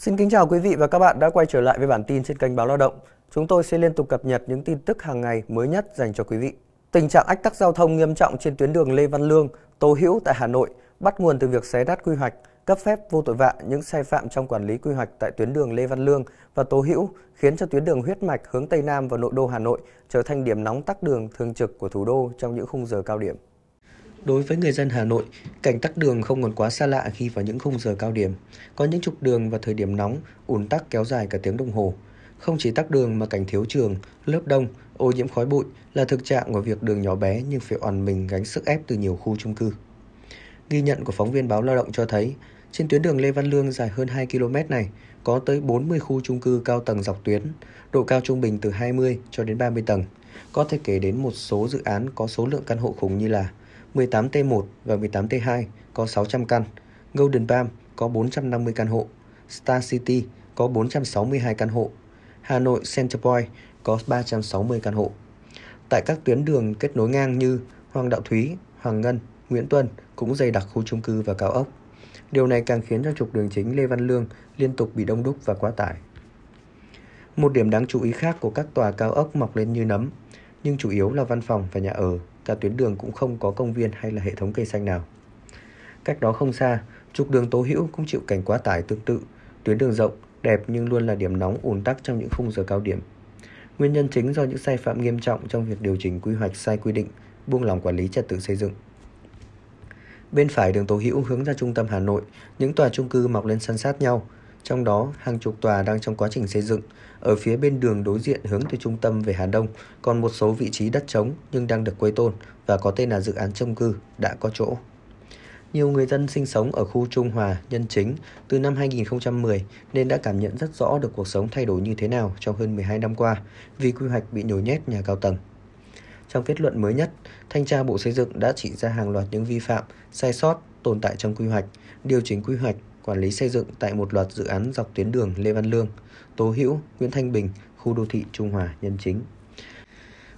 Xin kính chào quý vị và các bạn đã quay trở lại với bản tin trên kênh Báo Lao động. Chúng tôi sẽ liên tục cập nhật những tin tức hàng ngày mới nhất dành cho quý vị. Tình trạng ách tắc giao thông nghiêm trọng trên tuyến đường Lê Văn Lương, Tô Hữu tại Hà Nội bắt nguồn từ việc xé đát quy hoạch, cấp phép vô tội vạ những sai phạm trong quản lý quy hoạch tại tuyến đường Lê Văn Lương và Tô Hữu khiến cho tuyến đường huyết mạch hướng Tây Nam và nội đô Hà Nội trở thành điểm nóng tắc đường thường trực của thủ đô trong những khung giờ cao điểm. Đối với người dân Hà Nội, cảnh tắc đường không còn quá xa lạ khi vào những khung giờ cao điểm. Có những trục đường vào thời điểm nóng, ùn tắc kéo dài cả tiếng đồng hồ. Không chỉ tắc đường mà cảnh thiếu trường, lớp đông, ô nhiễm khói bụi là thực trạng của việc đường nhỏ bé nhưng phải oằn mình gánh sức ép từ nhiều khu chung cư. Ghi nhận của phóng viên báo Lao động cho thấy, trên tuyến đường Lê Văn Lương dài hơn 2 km này, có tới 40 khu chung cư cao tầng dọc tuyến, độ cao trung bình từ 20 cho đến 30 tầng. Có thể kể đến một số dự án có số lượng căn hộ khủng như là 18T1 và 18T2 có 600 căn, Golden Palm có 450 căn hộ, Star City có 462 căn hộ, Hà Nội Center Point có 360 căn hộ. Tại các tuyến đường kết nối ngang như Hoàng Đạo Thúy, Hoàng Ngân, Nguyễn Tuân cũng dày đặc khu chung cư và cao ốc. Điều này càng khiến cho trục đường chính Lê Văn Lương liên tục bị đông đúc và quá tải. Một điểm đáng chú ý khác của các tòa cao ốc mọc lên như nấm, nhưng chủ yếu là văn phòng và nhà ở cả tuyến đường cũng không có công viên hay là hệ thống cây xanh nào. Cách đó không xa, trục đường Tố Hữu cũng chịu cảnh quá tải tương tự, tuyến đường rộng, đẹp nhưng luôn là điểm nóng ùn tắc trong những khung giờ cao điểm. Nguyên nhân chính do những sai phạm nghiêm trọng trong việc điều chỉnh quy hoạch sai quy định, buông lỏng quản lý trật tự xây dựng. Bên phải đường Tố Hữu hướng ra trung tâm Hà Nội, những tòa chung cư mọc lên san sát nhau, trong đó, hàng chục tòa đang trong quá trình xây dựng, ở phía bên đường đối diện hướng từ trung tâm về Hà Đông, còn một số vị trí đất trống nhưng đang được quây tôn và có tên là dự án chung cư đã có chỗ. Nhiều người dân sinh sống ở khu Trung Hòa, Nhân Chính từ năm 2010 nên đã cảm nhận rất rõ được cuộc sống thay đổi như thế nào trong hơn 12 năm qua vì quy hoạch bị nhồi nhét nhà cao tầng. Trong kết luận mới nhất, Thanh tra Bộ Xây dựng đã chỉ ra hàng loạt những vi phạm, sai sót tồn tại trong quy hoạch, điều chỉnh quy hoạch quản lý xây dựng tại một loạt dự án dọc tuyến đường Lê Văn Lương, Tố Hữu, Nguyễn Thanh Bình, khu đô thị Trung Hòa, Nhân Chính.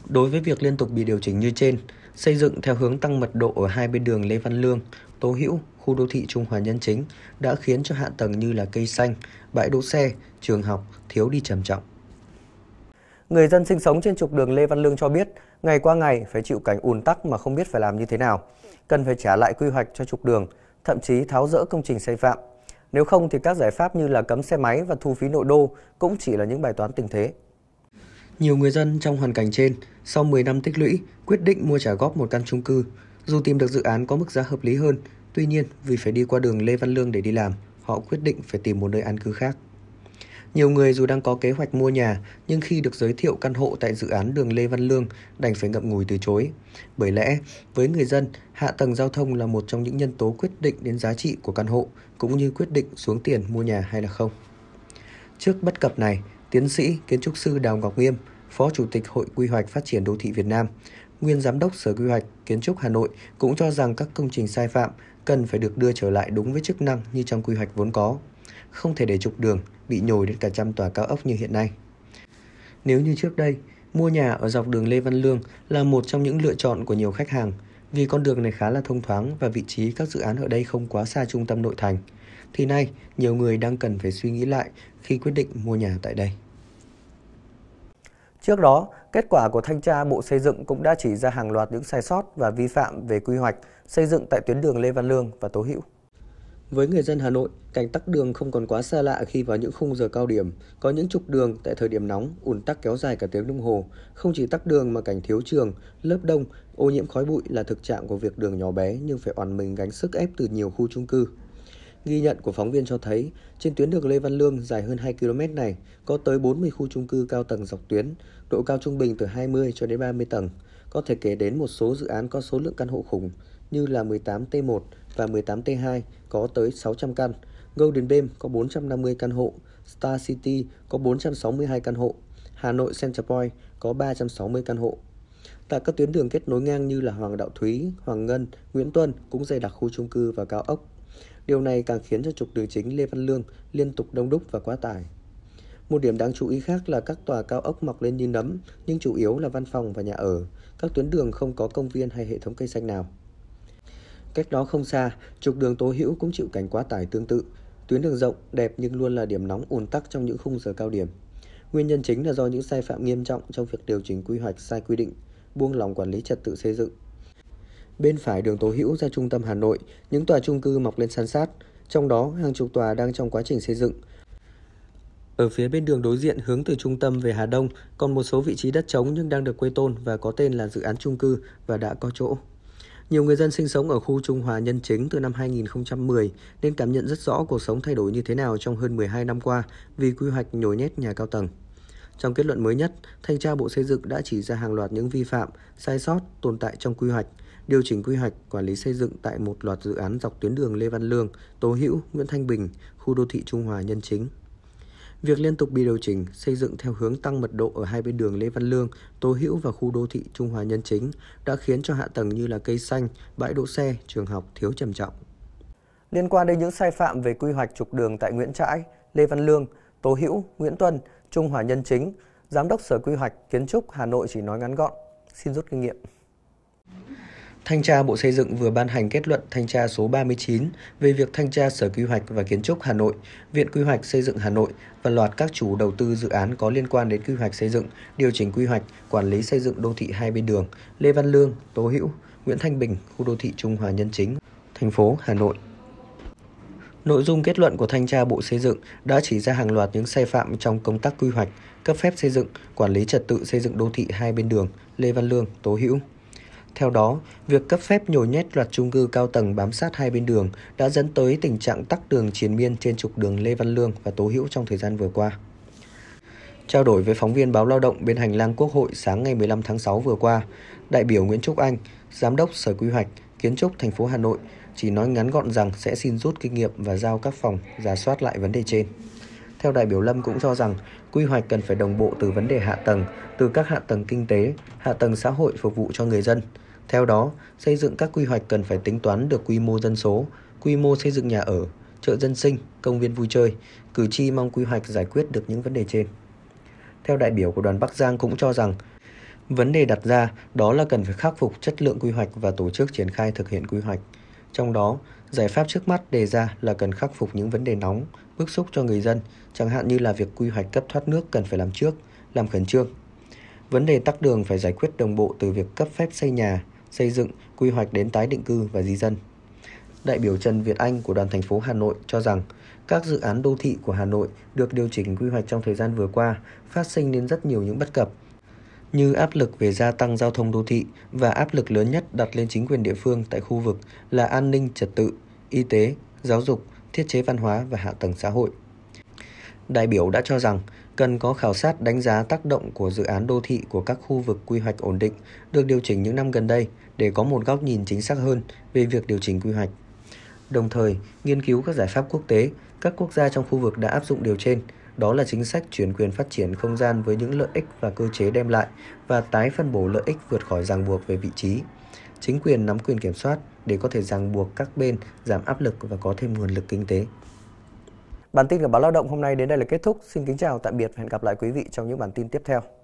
Đối với việc liên tục bị điều chỉnh như trên, xây dựng theo hướng tăng mật độ ở hai bên đường Lê Văn Lương, Tố Hữu, khu đô thị Trung Hòa Nhân Chính đã khiến cho hạ tầng như là cây xanh, bãi đỗ xe, trường học thiếu đi trầm trọng. Người dân sinh sống trên trục đường Lê Văn Lương cho biết, ngày qua ngày phải chịu cảnh ùn tắc mà không biết phải làm như thế nào. Cần phải trả lại quy hoạch cho trục đường, thậm chí tháo rỡ công trình sai phạm. Nếu không thì các giải pháp như là cấm xe máy và thu phí nội đô cũng chỉ là những bài toán tình thế. Nhiều người dân trong hoàn cảnh trên, sau 10 năm tích lũy, quyết định mua trả góp một căn chung cư. Dù tìm được dự án có mức giá hợp lý hơn, tuy nhiên vì phải đi qua đường Lê Văn Lương để đi làm, họ quyết định phải tìm một nơi an cư khác. Nhiều người dù đang có kế hoạch mua nhà, nhưng khi được giới thiệu căn hộ tại dự án đường Lê Văn Lương, đành phải ngậm ngùi từ chối. Bởi lẽ, với người dân, hạ tầng giao thông là một trong những nhân tố quyết định đến giá trị của căn hộ, cũng như quyết định xuống tiền mua nhà hay là không. Trước bất cập này, tiến sĩ kiến trúc sư Đào Ngọc Nghiêm, Phó Chủ tịch Hội Quy hoạch Phát triển Đô thị Việt Nam, nguyên Giám đốc Sở Quy hoạch Kiến trúc Hà Nội cũng cho rằng các công trình sai phạm cần phải được đưa trở lại đúng với chức năng như trong quy hoạch vốn có. Không thể để trục đường, bị nhồi đến cả trăm tòa cao ốc như hiện nay. Nếu như trước đây, mua nhà ở dọc đường Lê Văn Lương là một trong những lựa chọn của nhiều khách hàng vì con đường này khá là thông thoáng và vị trí các dự án ở đây không quá xa trung tâm nội thành. Thì nay, nhiều người đang cần phải suy nghĩ lại khi quyết định mua nhà tại đây. Trước đó, kết quả của thanh tra Bộ Xây dựng cũng đã chỉ ra hàng loạt những sai sót và vi phạm về quy hoạch xây dựng tại tuyến đường Lê Văn Lương và Tố Hữu. Với người dân Hà Nội, cảnh tắc đường không còn quá xa lạ khi vào những khung giờ cao điểm. Có những trục đường tại thời điểm nóng, ùn tắc kéo dài cả tiếng đồng hồ. Không chỉ tắc đường mà cảnh thiếu trường, lớp đông, ô nhiễm khói bụi là thực trạng của việc đường nhỏ bé nhưng phải oàn mình gánh sức ép từ nhiều khu chung cư. Ghi nhận của phóng viên cho thấy, trên tuyến đường Lê Văn Lương dài hơn 2 km này có tới 40 khu chung cư cao tầng dọc tuyến, độ cao trung bình từ 20 cho đến 30 tầng. Có thể kể đến một số dự án có số lượng căn hộ khủng, như là 18T1 và 18T2 có tới 600 căn, Golden Beam có 450 căn hộ, Star City có 462 căn hộ, Hà Nội Center Point có 360 căn hộ. Tại các tuyến đường kết nối ngang như là Hoàng Đạo Thúy, Hoàng Ngân, Nguyễn Tuân cũng dày đặc khu trung cư và cao ốc. Điều này càng khiến cho trục đường chính Lê Văn Lương liên tục đông đúc và quá tải. Một điểm đáng chú ý khác là các tòa cao ốc mọc lên như nấm, nhưng chủ yếu là văn phòng và nhà ở. Các tuyến đường không có công viên hay hệ thống cây xanh nào. Cách đó không xa, trục đường Tố Hữu cũng chịu cảnh quá tải tương tự. Tuyến đường rộng, đẹp nhưng luôn là điểm nóng ùn tắc trong những khung giờ cao điểm. Nguyên nhân chính là do những sai phạm nghiêm trọng trong việc điều chỉnh quy hoạch sai quy định, buông lỏng quản lý trật tự xây dựng. Bên phải đường Tố Hữu ra trung tâm Hà Nội, những tòa chung cư mọc lên san sát, trong đó hàng chục tòa đang trong quá trình xây dựng. Ở phía bên đường đối diện hướng từ trung tâm về Hà Đông, còn một số vị trí đất trống nhưng đang được quây tôn và có tên là dự án chung cư và đã có chỗ. Nhiều người dân sinh sống ở khu Trung Hòa Nhân Chính từ năm 2010 nên cảm nhận rất rõ cuộc sống thay đổi như thế nào trong hơn 12 năm qua vì quy hoạch nhồi nhét nhà cao tầng. Trong kết luận mới nhất, Thanh tra Bộ Xây dựng đã chỉ ra hàng loạt những vi phạm, sai sót tồn tại trong quy hoạch, điều chỉnh quy hoạch, quản lý xây dựng tại một loạt dự án dọc tuyến đường Lê Văn Lương, Tố Hữu, Nguyễn Thanh Bình, khu đô thị Trung Hòa Nhân Chính. Việc liên tục bị điều chỉnh, xây dựng theo hướng tăng mật độ ở hai bên đường Lê Văn Lương, Tố Hữu và khu đô thị Trung Hòa Nhân Chính đã khiến cho hạ tầng như là cây xanh, bãi đỗ xe, trường học thiếu trầm trọng. Liên quan đến những sai phạm về quy hoạch trục đường tại Nguyễn Trãi, Lê Văn Lương, Tố Hữu, Nguyễn Tuân, Trung Hòa Nhân Chính, Giám đốc Sở Quy hoạch Kiến trúc Hà Nội chỉ nói ngắn gọn, xin rút kinh nghiệm. Thanh tra Bộ Xây dựng vừa ban hành kết luận thanh tra số 39 về việc thanh tra Sở Quy hoạch và Kiến trúc Hà Nội, Viện Quy hoạch Xây dựng Hà Nội và loạt các chủ đầu tư dự án có liên quan đến quy hoạch xây dựng, điều chỉnh quy hoạch, quản lý xây dựng đô thị hai bên đường Lê Văn Lương, Tố Hữu, Nguyễn Thanh Bình, khu đô thị Trung Hòa Nhân Chính, thành phố Hà Nội. Nội dung kết luận của thanh tra Bộ Xây dựng đã chỉ ra hàng loạt những sai phạm trong công tác quy hoạch, cấp phép xây dựng, quản lý trật tự xây dựng đô thị hai bên đường Lê Văn Lương, Tố Hữu, theo đó, việc cấp phép nhồi nhét loạt trung cư cao tầng bám sát hai bên đường đã dẫn tới tình trạng tắc đường triền miên trên trục đường Lê Văn Lương và Tố Hữu trong thời gian vừa qua. Trao đổi với phóng viên báo Lao động bên hành lang Quốc hội sáng ngày 15 tháng 6 vừa qua, đại biểu Nguyễn Trúc Anh, giám đốc Sở Quy hoạch, Kiến trúc thành phố Hà Nội chỉ nói ngắn gọn rằng sẽ xin rút kinh nghiệm và giao các phòng giả soát lại vấn đề trên. Theo đại biểu Lâm cũng cho rằng, quy hoạch cần phải đồng bộ từ vấn đề hạ tầng, từ các hạ tầng kinh tế, hạ tầng xã hội phục vụ cho người dân. Theo đó, xây dựng các quy hoạch cần phải tính toán được quy mô dân số, quy mô xây dựng nhà ở, chợ dân sinh, công viên vui chơi. Cử tri mong quy hoạch giải quyết được những vấn đề trên. Theo đại biểu của đoàn Bắc Giang cũng cho rằng, vấn đề đặt ra đó là cần phải khắc phục chất lượng quy hoạch và tổ chức triển khai thực hiện quy hoạch. Trong đó, giải pháp trước mắt đề ra là cần khắc phục những vấn đề nóng, bức xúc cho người dân, chẳng hạn như là việc quy hoạch cấp thoát nước cần phải làm trước, làm khẩn trương. Vấn đề tắc đường phải giải quyết đồng bộ từ việc cấp phép xây nhà, xây dựng, quy hoạch đến tái định cư và di dân. Đại biểu Trần Việt Anh của đoàn thành phố Hà Nội cho rằng các dự án đô thị của Hà Nội được điều chỉnh quy hoạch trong thời gian vừa qua phát sinh nên rất nhiều những bất cập, như áp lực về gia tăng giao thông đô thị và áp lực lớn nhất đặt lên chính quyền địa phương tại khu vực là an ninh trật tự, y tế, giáo dục, thiết chế văn hóa và hạ tầng xã hội. Đại biểu đã cho rằng cần có khảo sát đánh giá tác động của dự án đô thị của các khu vực quy hoạch ổn định được điều chỉnh những năm gần đây để có một góc nhìn chính xác hơn về việc điều chỉnh quy hoạch. Đồng thời, nghiên cứu các giải pháp quốc tế, các quốc gia trong khu vực đã áp dụng điều trên đó là chính sách chuyển quyền phát triển không gian với những lợi ích và cơ chế đem lại và tái phân bổ lợi ích vượt khỏi ràng buộc về vị trí. Chính quyền nắm quyền kiểm soát để có thể ràng buộc các bên giảm áp lực và có thêm nguồn lực kinh tế. Bản tin của báo Lao động hôm nay đến đây là kết thúc. Xin kính chào, tạm biệt và hẹn gặp lại quý vị trong những bản tin tiếp theo.